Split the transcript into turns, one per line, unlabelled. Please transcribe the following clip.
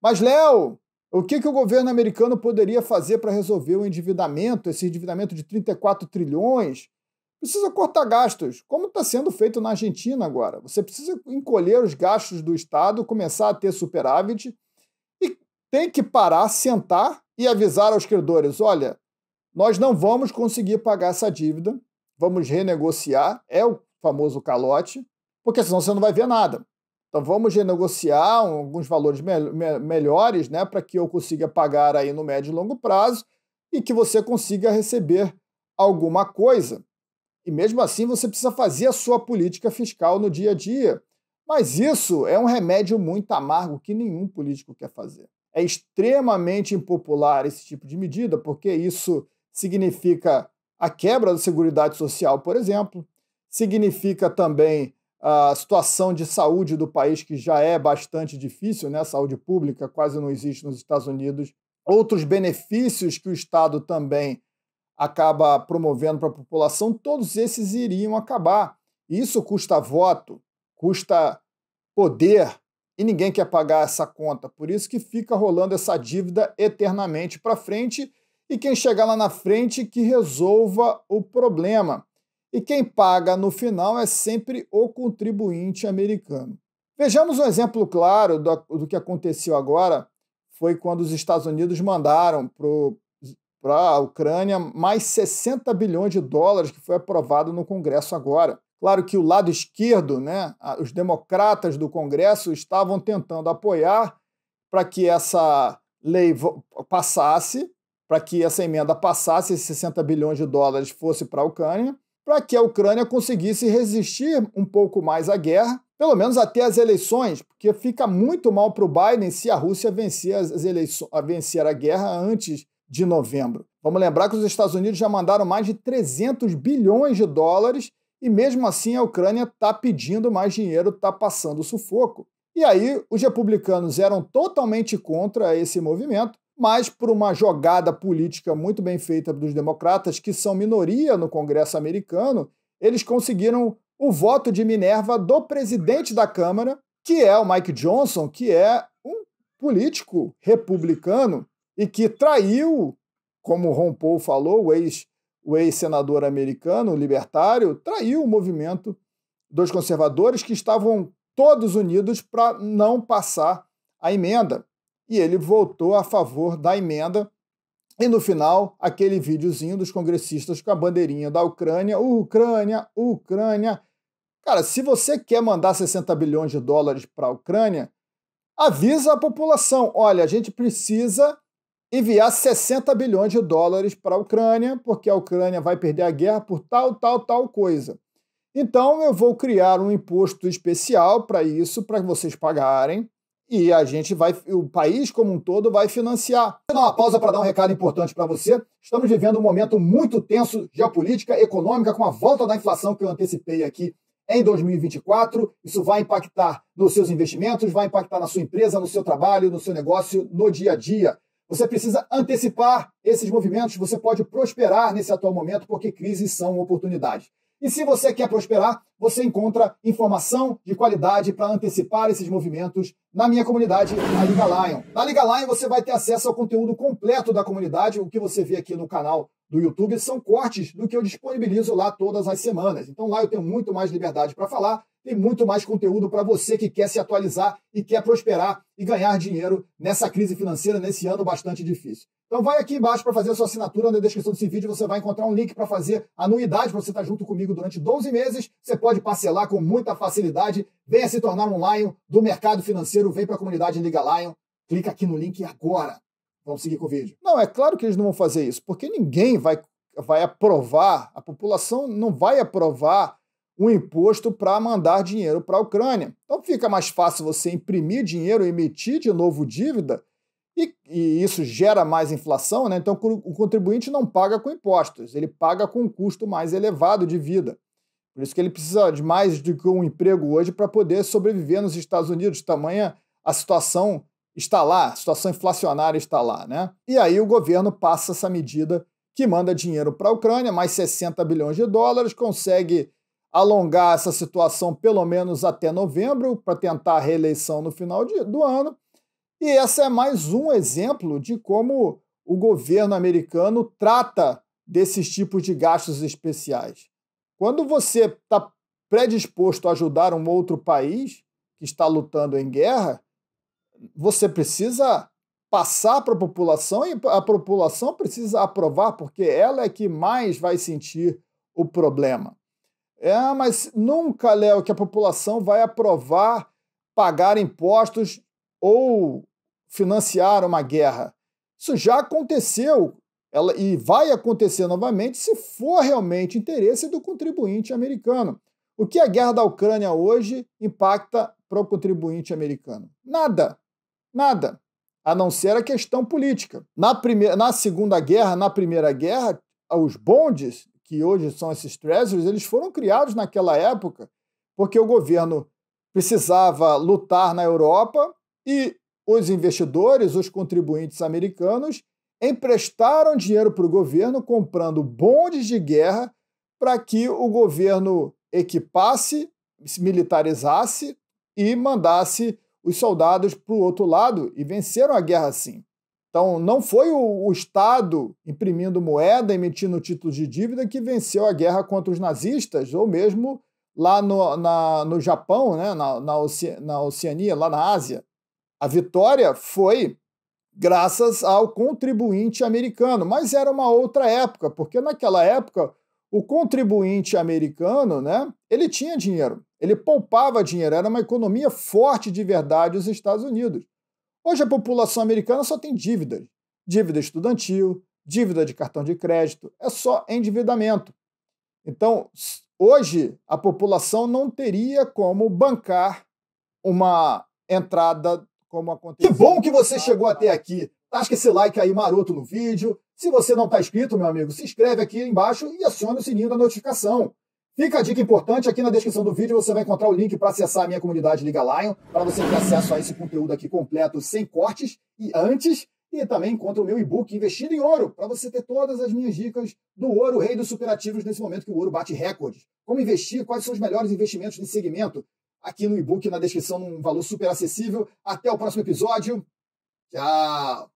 Mas, Léo, o que, que o governo americano poderia fazer para resolver o endividamento, esse endividamento de 34 trilhões? Precisa cortar gastos, como está sendo feito na Argentina agora. Você precisa encolher os gastos do Estado, começar a ter superávit e tem que parar, sentar e avisar aos credores: olha, nós não vamos conseguir pagar essa dívida, vamos renegociar, é o famoso calote, porque senão você não vai ver nada. Então vamos renegociar alguns valores me me melhores, né, para que eu consiga pagar aí no médio e longo prazo e que você consiga receber alguma coisa. E mesmo assim você precisa fazer a sua política fiscal no dia a dia. Mas isso é um remédio muito amargo que nenhum político quer fazer. É extremamente impopular esse tipo de medida, porque isso significa a quebra da Seguridade Social, por exemplo, significa também a situação de saúde do país, que já é bastante difícil, né? saúde pública quase não existe nos Estados Unidos, outros benefícios que o Estado também acaba promovendo para a população, todos esses iriam acabar. Isso custa voto, custa poder, e ninguém quer pagar essa conta. Por isso que fica rolando essa dívida eternamente para frente e quem chegar lá na frente que resolva o problema e quem paga no final é sempre o contribuinte americano. Vejamos um exemplo claro do, do que aconteceu agora, foi quando os Estados Unidos mandaram para a Ucrânia mais 60 bilhões de dólares, que foi aprovado no Congresso agora. Claro que o lado esquerdo, né, os democratas do Congresso, estavam tentando apoiar para que essa lei passasse, para que essa emenda passasse, esses 60 bilhões de dólares fosse para a Ucrânia, para que a Ucrânia conseguisse resistir um pouco mais à guerra, pelo menos até as eleições, porque fica muito mal para o Biden se a Rússia vencer, as eleições, vencer a guerra antes de novembro. Vamos lembrar que os Estados Unidos já mandaram mais de 300 bilhões de dólares e mesmo assim a Ucrânia está pedindo mais dinheiro, está passando sufoco. E aí os republicanos eram totalmente contra esse movimento, mas por uma jogada política muito bem feita dos democratas, que são minoria no Congresso americano, eles conseguiram o voto de Minerva do presidente da Câmara, que é o Mike Johnson, que é um político republicano e que traiu, como Ron Paul falou, o ex o ex-senador americano, libertário, traiu o movimento dos conservadores que estavam todos unidos para não passar a emenda e ele votou a favor da emenda. E no final, aquele videozinho dos congressistas com a bandeirinha da Ucrânia, Ucrânia, Ucrânia. Cara, se você quer mandar 60 bilhões de dólares para a Ucrânia, avisa a população: olha, a gente precisa enviar 60 bilhões de dólares para a Ucrânia, porque a Ucrânia vai perder a guerra por tal, tal, tal coisa. Então eu vou criar um imposto especial para isso, para vocês pagarem e a gente vai, o país como um todo vai financiar. Vou dar uma pausa para dar um recado importante para você. Estamos vivendo um momento muito tenso geopolítica, econômica, com a volta da inflação que eu antecipei aqui em 2024. Isso vai impactar nos seus investimentos, vai impactar na sua empresa, no seu trabalho, no seu negócio, no dia a dia. Você precisa antecipar esses movimentos, você pode prosperar nesse atual momento, porque crises são oportunidades. E se você quer prosperar, você encontra informação de qualidade para antecipar esses movimentos na minha comunidade, na Liga Lion. Na Liga Lion você vai ter acesso ao conteúdo completo da comunidade, o que você vê aqui no canal do YouTube são cortes do que eu disponibilizo lá todas as semanas. Então lá eu tenho muito mais liberdade para falar tem muito mais conteúdo para você que quer se atualizar e quer prosperar e ganhar dinheiro nessa crise financeira, nesse ano bastante difícil. Então vai aqui embaixo para fazer a sua assinatura, na descrição desse vídeo você vai encontrar um link para fazer anuidade para você estar tá junto comigo durante 12 meses. Você pode parcelar com muita facilidade, venha se tornar um Lion do mercado financeiro, vem para a comunidade Liga Lion, clica aqui no link agora. Vamos seguir com o vídeo. Não, é claro que eles não vão fazer isso, porque ninguém vai, vai aprovar, a população não vai aprovar um imposto para mandar dinheiro para a Ucrânia. Então fica mais fácil você imprimir dinheiro, emitir de novo dívida, e, e isso gera mais inflação, né? Então o contribuinte não paga com impostos, ele paga com um custo mais elevado de vida. Por isso que ele precisa de mais do que um emprego hoje para poder sobreviver nos Estados Unidos, tamanha a situação está lá, a situação inflacionária está lá, né? E aí o governo passa essa medida que manda dinheiro para a Ucrânia, mais 60 bilhões de dólares, consegue alongar essa situação pelo menos até novembro, para tentar a reeleição no final de, do ano. E essa é mais um exemplo de como o governo americano trata desses tipos de gastos especiais. Quando você está predisposto a ajudar um outro país que está lutando em guerra, você precisa passar para a população e a população precisa aprovar, porque ela é que mais vai sentir o problema. É, mas nunca, Léo, que a população vai aprovar pagar impostos ou financiar uma guerra. Isso já aconteceu ela, e vai acontecer novamente se for realmente interesse do contribuinte americano. O que a guerra da Ucrânia hoje impacta para o contribuinte americano? Nada. Nada. A não ser a questão política. Na, primeira, na Segunda Guerra, na Primeira Guerra, os bondes que hoje são esses treasuries, eles foram criados naquela época porque o governo precisava lutar na Europa e os investidores, os contribuintes americanos, emprestaram dinheiro para o governo comprando bondes de guerra para que o governo equipasse, se militarizasse e mandasse os soldados para o outro lado e venceram a guerra assim. Então, não foi o, o Estado imprimindo moeda, emitindo títulos de dívida, que venceu a guerra contra os nazistas, ou mesmo lá no, na, no Japão, né, na, na, Oceania, na Oceania, lá na Ásia. A vitória foi graças ao contribuinte americano, mas era uma outra época, porque naquela época o contribuinte americano, né, ele tinha dinheiro, ele poupava dinheiro, era uma economia forte de verdade os Estados Unidos. Hoje a população americana só tem dívidas. Dívida estudantil, dívida de cartão de crédito, é só endividamento. Então, hoje, a população não teria como bancar uma entrada como aconteceu. Que bom que você chegou até aqui. Tasca esse like aí maroto no vídeo. Se você não está inscrito, meu amigo, se inscreve aqui embaixo e acione o sininho da notificação. Fica a dica importante, aqui na descrição do vídeo você vai encontrar o link para acessar a minha comunidade Liga Lion, para você ter acesso a esse conteúdo aqui completo, sem cortes e antes, e também encontra o meu e-book Investindo em Ouro, para você ter todas as minhas dicas do ouro, rei dos superativos nesse momento que o ouro bate recordes. Como investir, quais são os melhores investimentos nesse segmento, aqui no e-book, na descrição, num valor super acessível. Até o próximo episódio. Tchau!